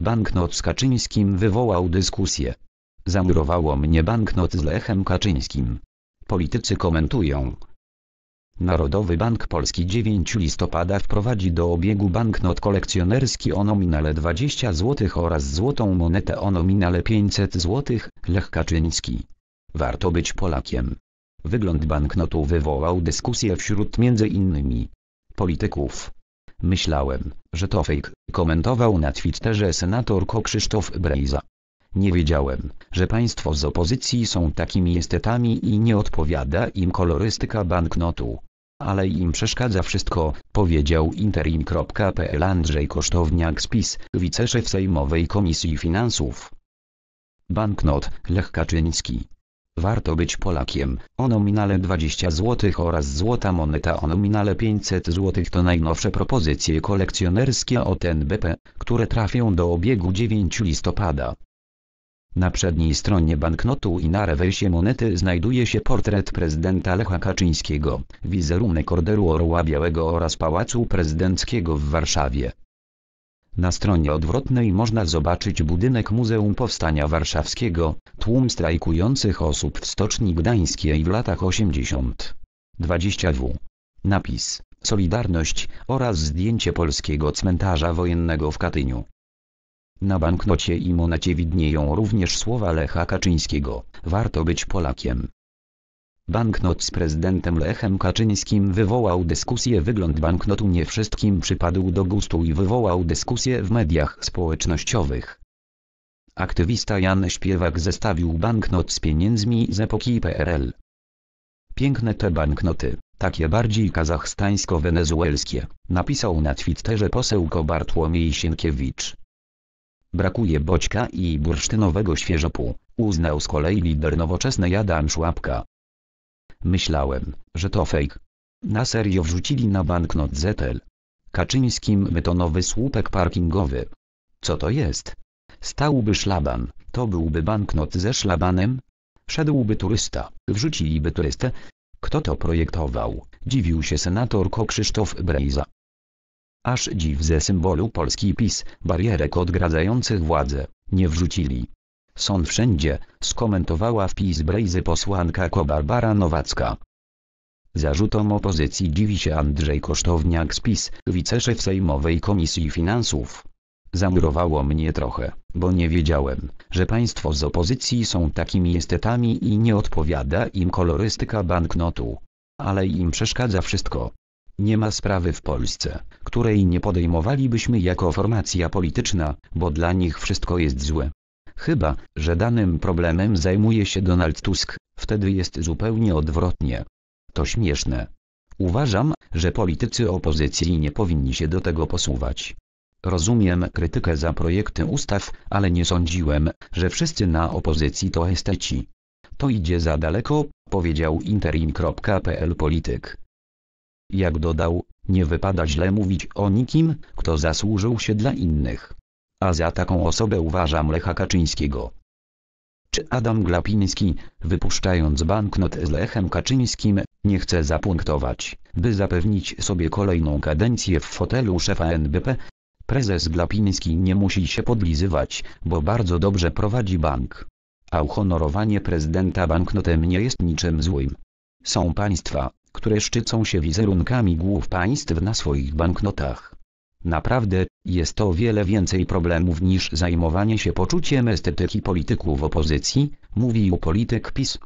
Banknot z Kaczyńskim wywołał dyskusję. Zamurowało mnie banknot z Lechem Kaczyńskim. Politycy komentują. Narodowy Bank Polski 9 listopada wprowadzi do obiegu banknot kolekcjonerski o nominale 20 zł oraz złotą monetę o nominale 500 zł, Lech Kaczyński. Warto być Polakiem. Wygląd banknotu wywołał dyskusję wśród między innymi polityków. Myślałem, że to fake, komentował na Twitterze senator Krzysztof Brejza. Nie wiedziałem, że państwo z opozycji są takimi estetami i nie odpowiada im kolorystyka banknotu. Ale im przeszkadza wszystko, powiedział interim.pl Andrzej Kosztowniak spis, wiceszef Sejmowej Komisji Finansów. Banknot, Lech Kaczyński. Warto być Polakiem, o nominale 20 zł oraz złota moneta o nominale 500 zł to najnowsze propozycje kolekcjonerskie od NBP, które trafią do obiegu 9 listopada. Na przedniej stronie banknotu i na rewersie monety znajduje się portret prezydenta Lecha Kaczyńskiego, wizerunek Orderu Orła Białego oraz Pałacu Prezydenckiego w Warszawie. Na stronie odwrotnej można zobaczyć budynek Muzeum Powstania Warszawskiego, tłum strajkujących osób w Stoczni Gdańskiej w latach 80. 22. Napis Solidarność oraz zdjęcie polskiego cmentarza wojennego w Katyniu. Na banknocie i widnieją również słowa Lecha Kaczyńskiego, warto być Polakiem. Banknot z prezydentem Lechem Kaczyńskim wywołał dyskusję. Wygląd banknotu nie wszystkim przypadł do gustu i wywołał dyskusję w mediach społecznościowych. Aktywista Jan Śpiewak zestawił banknot z pieniędzmi z epoki PRL. Piękne te banknoty, takie bardziej kazachstańsko-wenezuelskie, napisał na Twitterze poseł Kobartłomiej Sienkiewicz. Brakuje boćka i bursztynowego świeżopu, uznał z kolei lider nowoczesnej Adam Szłapka. Myślałem, że to fake. Na serio wrzucili na banknot Zetel. Kaczyńskim betonowy słupek parkingowy. Co to jest? Stałby szlaban, to byłby banknot ze szlabanem? Szedłby turysta, wrzuciliby turystę. Kto to projektował? Dziwił się senator Krzysztof Brejza. Aż dziw ze symbolu Polski PiS, barierek odgradzających władzę, nie wrzucili. Są wszędzie, skomentowała wpis Brejzy posłanka Kobarbara Nowacka. Zarzutom opozycji dziwi się Andrzej Kosztowniak z PiS, wiceszef Sejmowej Komisji Finansów. Zamurowało mnie trochę, bo nie wiedziałem, że państwo z opozycji są takimi estetami i nie odpowiada im kolorystyka banknotu. Ale im przeszkadza wszystko. Nie ma sprawy w Polsce, której nie podejmowalibyśmy jako formacja polityczna, bo dla nich wszystko jest złe. Chyba, że danym problemem zajmuje się Donald Tusk, wtedy jest zupełnie odwrotnie. To śmieszne. Uważam, że politycy opozycji nie powinni się do tego posuwać. Rozumiem krytykę za projekty ustaw, ale nie sądziłem, że wszyscy na opozycji to esteci. To idzie za daleko, powiedział interim.pl polityk. Jak dodał, nie wypada źle mówić o nikim, kto zasłużył się dla innych a za taką osobę uważam Lecha Kaczyńskiego. Czy Adam Glapiński, wypuszczając banknot z Lechem Kaczyńskim, nie chce zapunktować, by zapewnić sobie kolejną kadencję w fotelu szefa NBP? Prezes Glapiński nie musi się podlizywać, bo bardzo dobrze prowadzi bank. A uhonorowanie prezydenta banknotem nie jest niczym złym. Są państwa, które szczycą się wizerunkami głów państw na swoich banknotach. Naprawdę, jest to o wiele więcej problemów niż zajmowanie się poczuciem estetyki polityków opozycji, mówił polityk PiS.